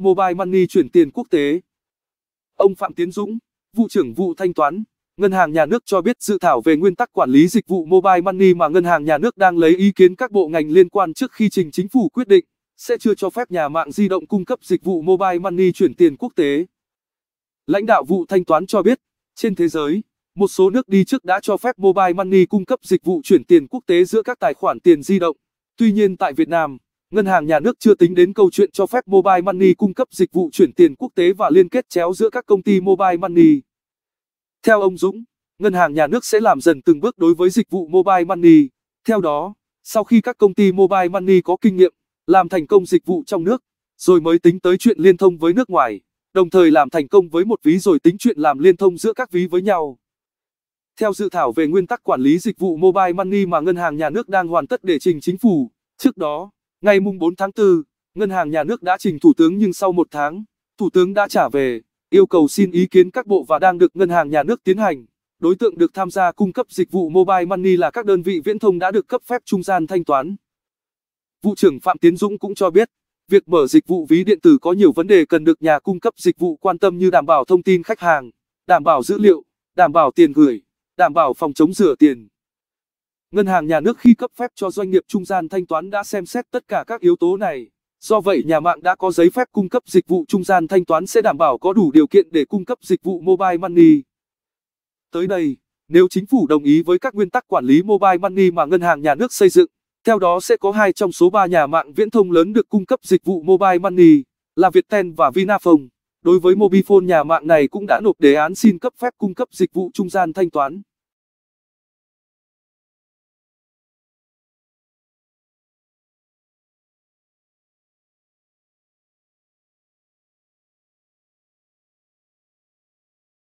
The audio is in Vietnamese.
Mobile Money chuyển tiền quốc tế. Ông Phạm Tiến Dũng, vụ trưởng vụ thanh toán, Ngân hàng Nhà nước cho biết dự thảo về nguyên tắc quản lý dịch vụ Mobile Money mà Ngân hàng Nhà nước đang lấy ý kiến các bộ ngành liên quan trước khi trình chính phủ quyết định sẽ chưa cho phép nhà mạng di động cung cấp dịch vụ Mobile Money chuyển tiền quốc tế. Lãnh đạo vụ thanh toán cho biết, trên thế giới, một số nước đi trước đã cho phép Mobile Money cung cấp dịch vụ chuyển tiền quốc tế giữa các tài khoản tiền di động. Tuy nhiên tại Việt Nam, ngân hàng nhà nước chưa tính đến câu chuyện cho phép Mobile Money cung cấp dịch vụ chuyển tiền quốc tế và liên kết chéo giữa các công ty Mobile Money. Theo ông Dũng, ngân hàng nhà nước sẽ làm dần từng bước đối với dịch vụ Mobile Money. Theo đó, sau khi các công ty Mobile Money có kinh nghiệm, làm thành công dịch vụ trong nước, rồi mới tính tới chuyện liên thông với nước ngoài, đồng thời làm thành công với một ví rồi tính chuyện làm liên thông giữa các ví với nhau. Theo dự thảo về nguyên tắc quản lý dịch vụ Mobile Money mà ngân hàng nhà nước đang hoàn tất để trình chính phủ, trước đó Ngày mùng 4 tháng 4, Ngân hàng Nhà nước đã trình Thủ tướng nhưng sau một tháng, Thủ tướng đã trả về, yêu cầu xin ý kiến các bộ và đang được Ngân hàng Nhà nước tiến hành. Đối tượng được tham gia cung cấp dịch vụ Mobile Money là các đơn vị viễn thông đã được cấp phép trung gian thanh toán. Vụ trưởng Phạm Tiến Dũng cũng cho biết, việc mở dịch vụ ví điện tử có nhiều vấn đề cần được nhà cung cấp dịch vụ quan tâm như đảm bảo thông tin khách hàng, đảm bảo dữ liệu, đảm bảo tiền gửi, đảm bảo phòng chống rửa tiền. Ngân hàng nhà nước khi cấp phép cho doanh nghiệp trung gian thanh toán đã xem xét tất cả các yếu tố này. Do vậy nhà mạng đã có giấy phép cung cấp dịch vụ trung gian thanh toán sẽ đảm bảo có đủ điều kiện để cung cấp dịch vụ mobile money. Tới đây, nếu chính phủ đồng ý với các nguyên tắc quản lý mobile money mà ngân hàng nhà nước xây dựng, theo đó sẽ có hai trong số ba nhà mạng viễn thông lớn được cung cấp dịch vụ mobile money là Viettel và Vinaphone. Đối với Mobifone nhà mạng này cũng đã nộp đề án xin cấp phép cung cấp dịch vụ trung gian thanh toán.